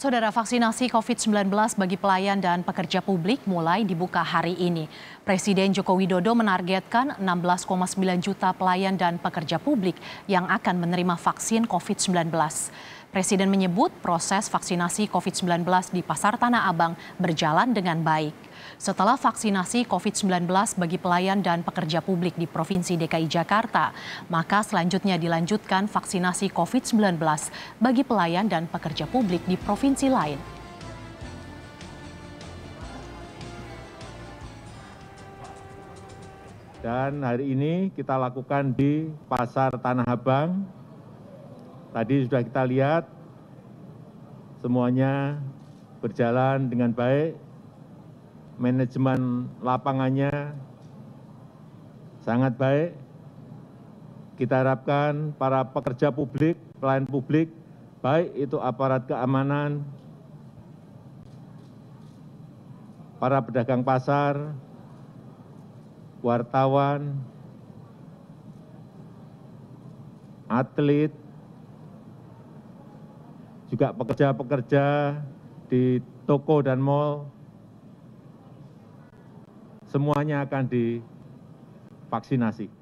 Saudara vaksinasi COVID-19 bagi pelayan dan pekerja publik mulai dibuka hari ini. Presiden Joko Widodo menargetkan 16,9 juta pelayan dan pekerja publik yang akan menerima vaksin COVID-19. Presiden menyebut proses vaksinasi COVID-19 di Pasar Tanah Abang berjalan dengan baik setelah vaksinasi COVID-19 bagi pelayan dan pekerja publik di Provinsi DKI Jakarta, maka selanjutnya dilanjutkan vaksinasi COVID-19 bagi pelayan dan pekerja publik di provinsi lain. Dan hari ini kita lakukan di Pasar Tanah Abang. Tadi sudah kita lihat semuanya berjalan dengan baik, manajemen lapangannya sangat baik. Kita harapkan para pekerja publik, pelayan publik, baik itu aparat keamanan, para pedagang pasar, wartawan, atlet, juga pekerja-pekerja di toko dan mall semuanya akan divaksinasi